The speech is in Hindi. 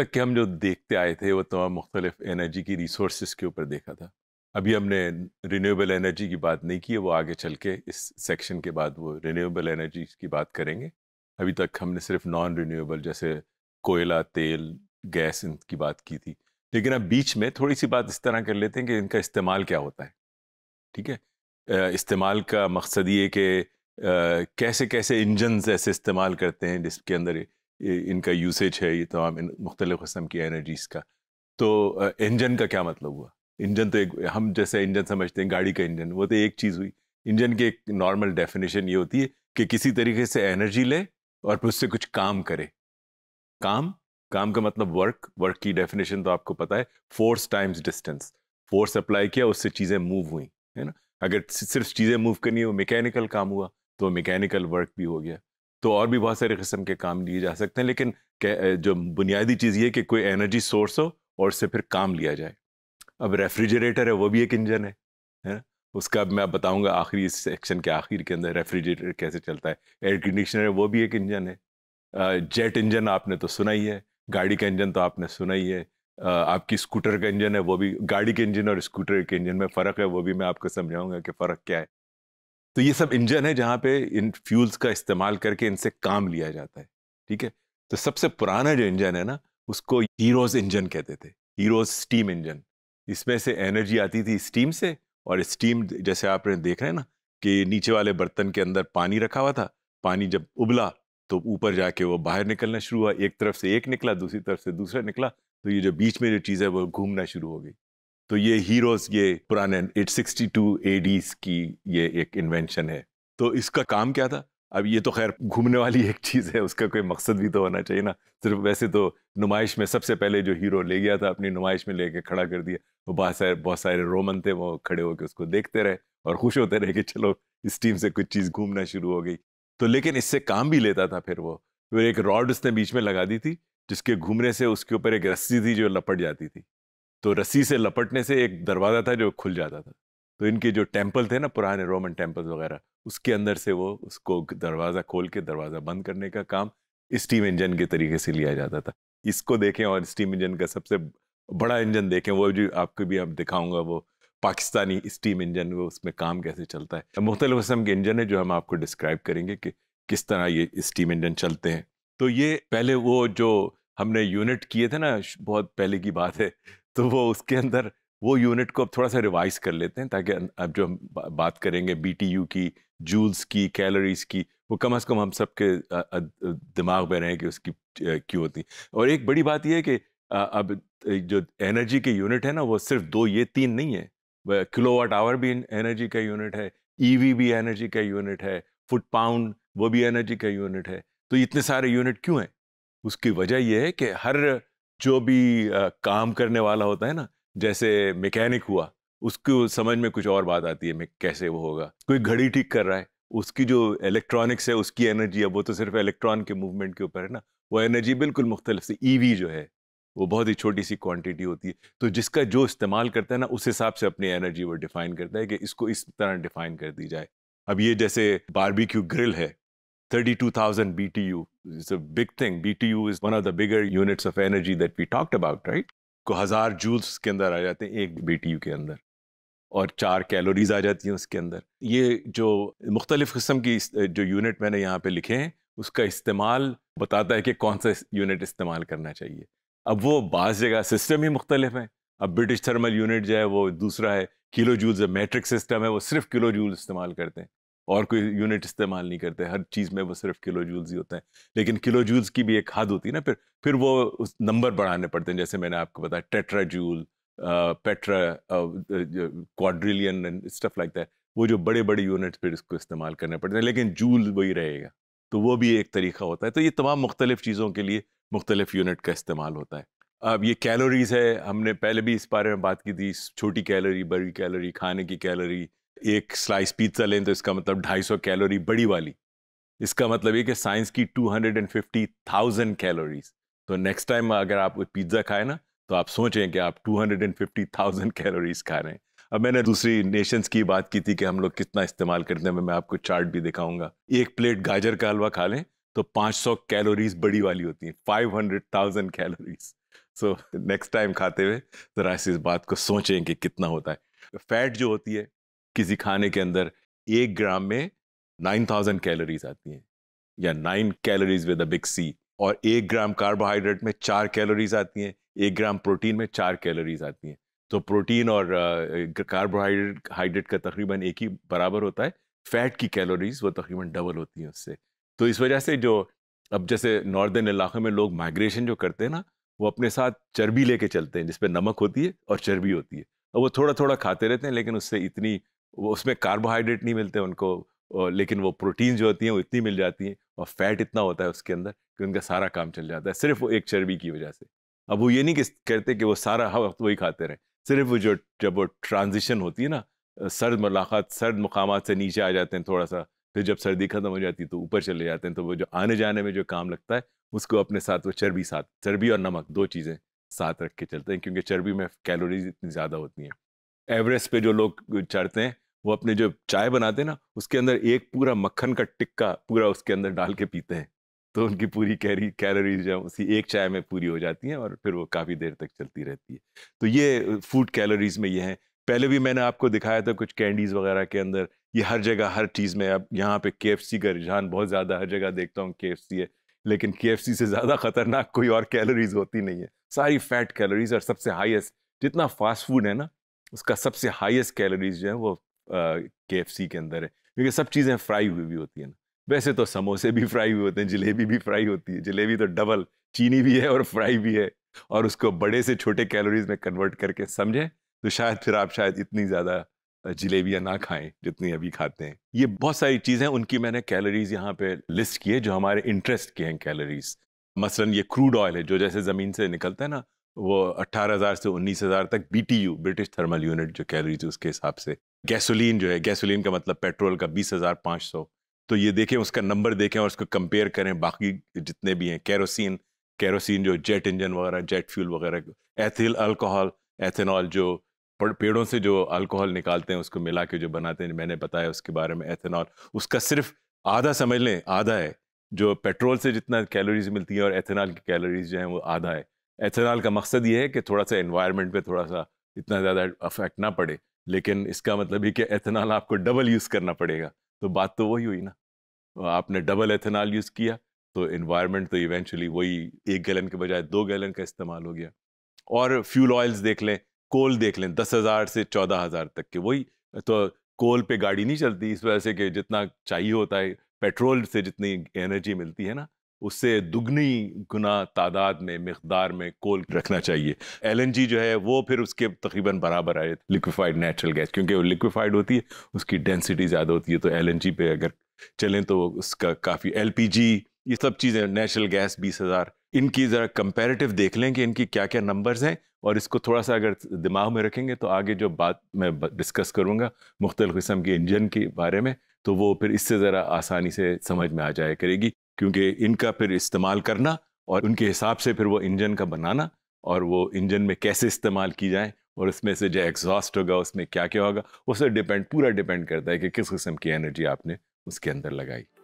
तक के हम जो देखते आए थे वो तमाम मुख्तलिफ एनर्जी की रिसोर्स के ऊपर देखा था अभी हमने रिन्यूएबल एनर्जी की बात नहीं की है वो आगे चल के इस सेक्शन के बाद वो रिन्यूएबल एनर्जी की बात करेंगे अभी तक हमने सिर्फ नॉन रिन्यूएबल जैसे कोयला तेल गैस इनकी बात की थी लेकिन अब बीच में थोड़ी सी बात इस तरह कर लेते हैं कि इनका इस्तेमाल क्या होता है ठीक है इस्तेमाल का मकसद ये कि कैसे कैसे इंजन ऐसे इस्तेमाल करते हैं जिसके अंदर इनका यूसेज है ये तमाम तो मुख्तलिफ़ कस्म की एनर्जीज़ का तो इंजन का क्या मतलब हुआ इंजन तो एक हम जैसे इंजन समझते हैं गाड़ी का इंजन वो तो एक चीज़ हुई इंजन की एक नॉर्मल डेफिनेशन ये होती है कि किसी तरीके से एनर्जी ले और फिर उससे कुछ काम करे काम काम का मतलब वर्क वर्क की डेफिनेशन तो आपको पता है force times distance force apply किया उससे चीज़ें मूव हुई है ना अगर सिर्फ चीज़ें मूव करनी है वो मैकेनिकल काम हुआ तो मैकेनिकल वर्क भी हो गया तो और भी बहुत सारे किस्म के काम लिए जा सकते हैं लेकिन जो बुनियादी चीज़ ये कि कोई एनर्जी सोर्स हो और उससे फिर काम लिया जाए अब रेफ्रिजरेटर है वो भी एक इंजन है है ना उसका अब मैं बताऊंगा आखिरी इस सेक्शन के आखिर के अंदर रेफ्रिजरेटर कैसे चलता है एयर कंडीशनर है वो भी एक इंजन है जेट इंजन आपने तो सुना ही है गाड़ी का इंजन तो आपने सुना ही है आपकी स्कूटर का इंजन है वो भी गाड़ी के इंजन और स्कूटर के इंजन में फ़र्क है वो भी मैं आपको समझाऊंगा कि फ़र्क क्या है तो ये सब इंजन है जहाँ पे इन फ्यूल्स का इस्तेमाल करके इनसे काम लिया जाता है ठीक है तो सबसे पुराना जो इंजन है ना उसको हीरोज इंजन कहते थे हीरोज स्टीम इंजन इसमें से एनर्जी आती थी स्टीम से और स्टीम जैसे आप देख रहे हैं ना कि नीचे वाले बर्तन के अंदर पानी रखा हुआ था पानी जब उबला तो ऊपर जाके वो बाहर निकलना शुरू हुआ एक तरफ से एक निकला दूसरी तरफ से दूसरा निकला तो ये जो बीच में जो चीज़ है वो घूमना शुरू हो गई तो ये हीरोज ये पुराने सिक्सटी टू एडीज की ये एक इन्वेंशन है तो इसका काम क्या था अब ये तो खैर घूमने वाली एक चीज़ है उसका कोई मकसद भी तो होना चाहिए ना सिर्फ वैसे तो नुमाइश में सबसे पहले जो हीरो ले गया था अपनी नुमाइश में लेके खड़ा कर दिया वो बहुत सारे बहुत सारे रोमन थे वो खड़े होकर उसको देखते रहे और खुश होते रहे कि चलो इस टीम से कुछ चीज़ घूमना शुरू हो गई तो लेकिन इससे काम भी लेता था फिर वो फिर एक रॉड उसने बीच में लगा दी थी जिसके घूमने से उसके ऊपर एक रस्सी थी जो लपट जाती थी तो रस्सी से लपटने से एक दरवाज़ा था जो खुल जाता था तो इनके जो टेम्पल थे ना पुराने रोमन टेम्पल वगैरह उसके अंदर से वो उसको दरवाज़ा खोल के दरवाज़ा बंद करने का काम स्टीम इंजन के तरीके से लिया जाता था इसको देखें और स्टीम इंजन का सबसे बड़ा इंजन देखें वो जो आपको भी अब दिखाऊंगा वो पाकिस्तानी स्टीम इंजन वो उसमें काम कैसे चलता है मुख्तलिफ कस्म के इंजन है जो हम आपको डिस्क्राइब करेंगे कि किस तरह ये स्टीम इंजन चलते हैं तो ये पहले वो जो हमने यूनिट किए थे ना बहुत पहले की बात है तो वो उसके अंदर वो यूनिट को अब थोड़ा सा रिवाइज कर लेते हैं ताकि अब जो हम बात करेंगे बीटीयू की जूल्स की कैलोरीज की वो कम अज़ कम हम सब के दिमाग में रहें कि उसकी क्यों होती और एक बड़ी बात यह है कि अब जो एनर्जी के यूनिट है ना वो सिर्फ दो ये तीन नहीं है किलो वाट आवर भी एनर्जी का यूनिट है ईवी e भी एनर्जी का यूनिट है फुट पाउंड वो भी एनर्जी का यूनिट है तो इतने सारे यूनिट क्यों हैं उसकी वजह यह है कि हर जो भी काम करने वाला होता है ना जैसे मैकेनिक हुआ उसको समझ में कुछ और बात आती है मैं कैसे वो होगा कोई घड़ी ठीक कर रहा है उसकी जो इलेक्ट्रॉनिक्स है उसकी एनर्जी है वो तो सिर्फ इलेक्ट्रॉन के मूवमेंट के ऊपर है ना वो एनर्जी बिल्कुल मुख्तलिफ से ईवी e जो है वो बहुत ही छोटी सी क्वांटिटी होती है तो जिसका जो इस्तेमाल करता है ना उस हिसाब से अपनी एनर्जी वो डिफाइन करता है कि इसको इस तरह डिफाइन कर दी जाए अब ये जैसे बारबिक्यू ग्रिल है thirty two thousand B T U It's a big thing. BTU is one of the bigger units of energy that we talked about, right? को हज़ार जूल्स के अंदर आ जाते हैं एक BTU के अंदर और चार कैलोरीज आ जाती हैं उसके अंदर ये जो मुख्तलिफ़ किस्म की जो यूनिट मैंने यहाँ पे लिखे हैं उसका इस्तेमाल बताता है कि कौन सा यूनिट इस्तेमाल करना चाहिए अब वो बास जगह सिस्टम ही मुख्तलिफ हैं अब ब्रिटिश थर्मल यूनिट जो है वो दूसरा है किलो जूल्स मैट्रिक सिस्टम है वो सिर्फ किलो जूल इस्तेमाल करते हैं और कोई यूनिट इस्तेमाल नहीं करते हर चीज़ में वो सिर्फ किलो जूल्स ही होते हैं लेकिन किलो जूल्स की भी एक हद होती है ना फिर फिर वो उस नंबर बढ़ाने पड़ते हैं जैसे मैंने आपको बताया tetra joule peta quadrillion and stuff like that वो जो बड़े बड़े यूनिट फिर इसको इस्तेमाल करने पड़ते हैं लेकिन जूल वही रहेगा तो वो भी एक तरीका होता है तो ये तमाम मुख्तलिफ़ चीज़ों के लिए मुख्तलिफ़ यूनिट का इस्तेमाल होता है अब ये कैलोरीज़ है हमने पहले भी इस बारे में बात की थी छोटी कैलोरी बड़ी कैलोरी खाने की कैलोरी एक स्लाइस पिज्ज़ा लें तो इसका मतलब 250 कैलोरी बड़ी वाली इसका मतलब ये कि साइंस की 250,000 कैलोरीज तो नेक्स्ट टाइम अगर आप पिज्ज़ा खाए ना तो आप सोचें कि आप 250,000 कैलोरीज खा रहे हैं अब मैंने दूसरी नेशंस की बात की थी कि हम लोग कितना इस्तेमाल करते हैं मैं आपको चार्ट भी दिखाऊंगा एक प्लेट गाजर का हलवा खा लें तो 500 कैलोरीज बड़ी वाली होती हैं 500,000 कैलोरीज सो नेक्स्ट टाइम खाते हुए ज़रा इस बात को सोचें कि कितना होता है फैट जो होती है किसी खाने के अंदर एक ग्राम में नाइन थाउजेंड कैलोरीज आती हैं या nine calories with a big C और एक ग्राम कार्बोहाइड्रेट में चार कैलोरीज आती हैं एक ग्राम प्रोटीन में चार कैलोरीज आती हैं तो प्रोटीन और कार्बोहाइड्रेट हाइड्रेट का तकरीबन एक ही बराबर होता है फैट की कैलोरीज वो तकरीबन डबल होती हैं उससे तो इस वजह से जो अब जैसे नॉर्दर्न इलाक़ों में लोग माइग्रेशन जो करते हैं ना वो अपने साथ चर्बी लेके चलते हैं जिसपे नमक होती है और चर्बी होती है और वो थोड़ा थोड़ा खाते रहते हैं लेकिन उससे इतनी वो उसमें कार्बोहाइड्रेट नहीं मिलते उनको लेकिन वो प्रोटीन जो होती हैं वो इतनी मिल जाती हैं और फैट इतना होता है उसके अंदर कि उनका सारा काम चल जाता है सिर्फ वो एक चर्बी की वजह से अब वो ये नहीं कि कहते कि वो सारा हर वक्त वही खाते रहें सिर्फ वो जो जब वो ट्रांजिशन होती है ना सर्द मुलाकात सर्द मकाम से नीचे आ जाते हैं थोड़ा सा फिर जब सर्दी ख़त्म हो जाती है तो ऊपर चले जाते हैं तो वो जो आने जाने में जो काम लगता है उसको अपने साथ वो चर्बी साथ चर्बी और नमक दो चीज़ें साथ रख के चलते हैं क्योंकि चर्बी में कैलोरीज इतनी ज़्यादा होती हैं एवरेस्ट पे जो लोग चढ़ते हैं वो अपने जो चाय बनाते हैं ना उसके अंदर एक पूरा मक्खन का टिक्का पूरा उसके अंदर डाल के पीते हैं तो उनकी पूरी कैरी कैलोरीज जो उसी एक चाय में पूरी हो जाती हैं और फिर वो काफ़ी देर तक चलती रहती है तो ये फूड कैलोरीज में ये हैं पहले भी मैंने आपको दिखाया था कुछ कैंडीज़ वगैरह के अंदर ये हर जगह हर चीज़ में अब यहाँ पे के का रुझान बहुत ज़्यादा हर जगह देखता हूँ के है लेकिन के से ज़्यादा ख़तरनाक कोई और कैलोरीज होती नहीं है सारी फैट कैलोरीज और सबसे हाईएस्ट जितना फास्ट फूड है ना उसका सबसे हाईएस्ट कैलोरीज जो है वो के एफ सी के अंदर है क्योंकि सब चीज़ें फ्राई हुई भी होती हैं ना वैसे तो समोसे भी फ्राई हुए होते हैं जलेबी भी फ्राई होती है जलेबी तो डबल चीनी भी है और फ्राई भी है और उसको बड़े से छोटे कैलोरीज में कन्वर्ट करके समझें तो शायद फिर आप शायद इतनी ज़्यादा जलेबियाँ ना खाएं जितनी अभी खाते हैं ये बहुत सारी चीज़ें उनकी मैंने कैलोरीज यहाँ पे लिस्ट किए जो हमारे इंटरेस्ट के हैं कैलोरीज मसलन ये क्रूड ऑयल है जो जैसे ज़मीन से निकलता है ना वो 18000 से 19000 तक यू ब्रिटिश थर्मल यूनिट जो कैलोरीज उसके हिसाब से गैसोलीन जो है गैसोलीन का मतलब पेट्रोल का 20500 तो ये देखें उसका नंबर देखें और उसको कंपेयर करें बाकी जितने भी हैं कैरोसिन कैरोसिन जो जेट इंजन वगैरह जेट फ्यूल वगैरह एथिल अल्कोहल एथेनॉल जो पेड़ों से जो अल्कोहल निकालते हैं उसको मिला के जो बनाते हैं मैंने बताया उसके बारे में एथेनॉल उसका सिर्फ आधा समझ लें आधा है जो पेट्रोल से जितना कैलोरीज मिलती है और एथेनॉल की कैलोरीज जो हैं वो आधा है एथेनॉल का मकसद ये है कि थोड़ा सा इन्वायरमेंट पे थोड़ा सा इतना ज़्यादा अफेक्ट ना पड़े लेकिन इसका मतलब ही कि एथेनॉल आपको डबल यूज़ करना पड़ेगा तो बात तो वही हुई ना आपने डबल एथेनॉल यूज़ किया तो इन्वायरमेंट तो इवेंचुअली वही एक गैलन के बजाय दो गैलन का इस्तेमाल हो गया और फ्यूल ऑयल्स देख लें कोल देख लें दस हज़ार से चौदह हज़ार तक के वही तो कोल पे गाड़ी नहीं चलती इस वजह से कि जितना चाहिए होता है पेट्रोल से जितनी एनर्जी मिलती है ना उससे दुगनी गुना तादाद में मकदार में कोल रखना चाहिए एल जो है वो फिर उसके तकरीबन बराबर आए लिक्विफाइड नेचुरल गैस क्योंकि वो लिक्विफाइड होती है उसकी डेंसिटी ज़्यादा होती है तो एल पे अगर चलें तो उसका काफ़ी एल ये सब चीज़ें नेचुरल गैस बीस हज़ार इनकी ज़रा कंपेरेटिव देख लें कि इनकी क्या क्या नंबर्स हैं और इसको थोड़ा सा अगर दिमाग में रखेंगे तो आगे जो बात मैं डिस्कस करूँगा मुख्तल किस्म के इंजन के बारे में तो वो फिर इससे ज़रा आसानी से समझ में आ जाया करेगी क्योंकि इनका फिर इस्तेमाल करना और उनके हिसाब से फिर वो इंजन का बनाना और वो इंजन में कैसे इस्तेमाल की जाए और उसमें से जो एग्जॉस्ट होगा उसमें क्या क्या होगा उसे डिपेंड पूरा डिपेंड करता है कि किस किस्म की एनर्जी आपने उसके अंदर लगाई